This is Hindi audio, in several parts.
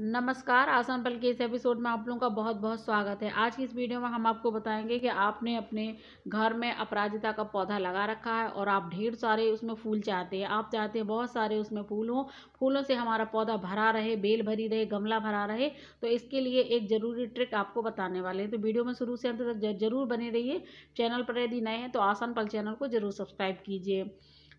नमस्कार आसान पल के इस एपिसोड में आप लोगों का बहुत बहुत स्वागत है आज की इस वीडियो में हम आपको बताएंगे कि आपने अपने घर में अपराजिता का पौधा लगा रखा है और आप ढेर सारे उसमें फूल चाहते हैं आप चाहते हैं बहुत सारे उसमें फूल हों फूलों से हमारा पौधा भरा रहे बेल भरी रहे गमला भरा रहे तो इसके लिए एक ज़रूरी ट्रिक आपको बताने वाले हैं तो वीडियो में शुरू से अंत तक जरूर बने रहिए चैनल पर यदि नए हैं तो आसान पल चैनल को ज़रूर सब्सक्राइब कीजिए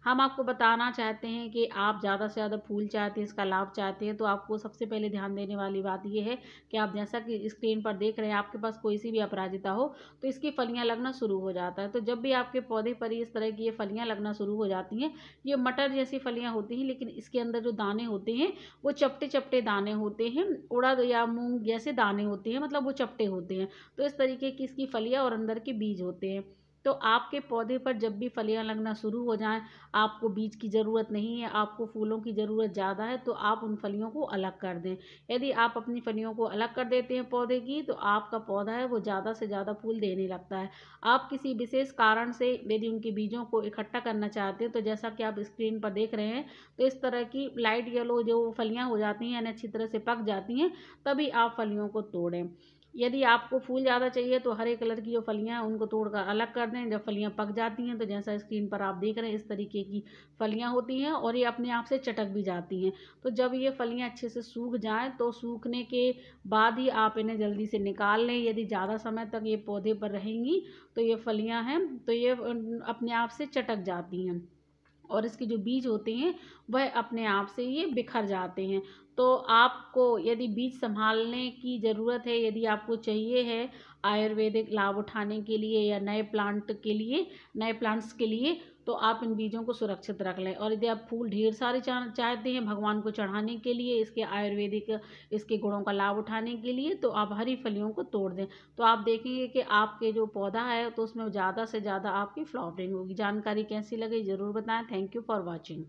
हम आपको बताना चाहते हैं कि आप ज़्यादा से ज़्यादा फूल चाहते हैं इसका लाभ चाहते हैं तो आपको सबसे पहले ध्यान देने वाली बात यह है कि आप जैसा कि स्क्रीन पर देख रहे हैं आपके पास कोई सी भी अपराजिता हो तो इसकी फलियाँ लगना शुरू हो जाता है तो जब भी आपके पौधे पर इस तरह की ये फलियाँ लगना शुरू हो जाती हैं ये मटर जैसी फलियाँ होती हैं लेकिन इसके अंदर जो दाने होते हैं वो चपटे चपटे दाने होते हैं उड़द या मूँग जैसे दाने होते हैं मतलब वो चपटे होते हैं तो इस तरीके की इसकी फलियाँ और अंदर के बीज होते हैं तो आपके पौधे पर जब भी फलियां लगना शुरू हो जाएं आपको बीज की ज़रूरत नहीं है आपको फूलों की ज़रूरत ज़्यादा है तो आप उन फलियों को अलग कर दें यदि आप अपनी फलियों को अलग कर देते हैं पौधे की तो आपका पौधा है वो ज़्यादा से ज़्यादा फूल देने लगता है आप किसी विशेष कारण से यदि उनके बीजों को इकट्ठा करना चाहते हैं तो जैसा कि आप स्क्रीन पर देख रहे हैं तो इस तरह की लाइट येलो जो फलियाँ हो जाती हैं यानी अच्छी तरह से पक जाती हैं तभी आप फलियों को तोड़ें यदि आपको फूल ज़्यादा चाहिए तो हरे कलर की जो फलियाँ हैं उनको तोड़कर अलग कर दें जब फलियाँ पक जाती हैं तो जैसा स्क्रीन पर आप देख रहे हैं इस तरीके की फलियाँ होती हैं और ये अपने आप से चटक भी जाती हैं तो जब ये फलियाँ अच्छे से सूख जाएँ तो सूखने के बाद ही आप इन्हें जल्दी से निकाल लें यदि ज़्यादा समय तक ये पौधे पर रहेंगी तो ये फलियाँ हैं तो ये अपने आप से चटक जाती हैं और इसके जो बीज होते हैं वह अपने आप से ये बिखर जाते हैं तो आपको यदि बीज संभालने की ज़रूरत है यदि आपको चाहिए है आयुर्वेदिक लाभ उठाने के लिए या नए प्लांट के लिए नए प्लांट्स के लिए तो आप इन बीजों को सुरक्षित रख लें और यदि आप फूल ढेर सारे चाहते हैं भगवान को चढ़ाने के लिए इसके आयुर्वेदिक इसके गुणों का लाभ उठाने के लिए तो आप हरी फलियों को तोड़ दें तो आप देखेंगे कि आपके जो पौधा है तो उसमें ज़्यादा से ज़्यादा आपकी फ्लावरिंग होगी जानकारी कैसी लगे ज़रूर बताएँ थैंक यू फॉर वॉचिंग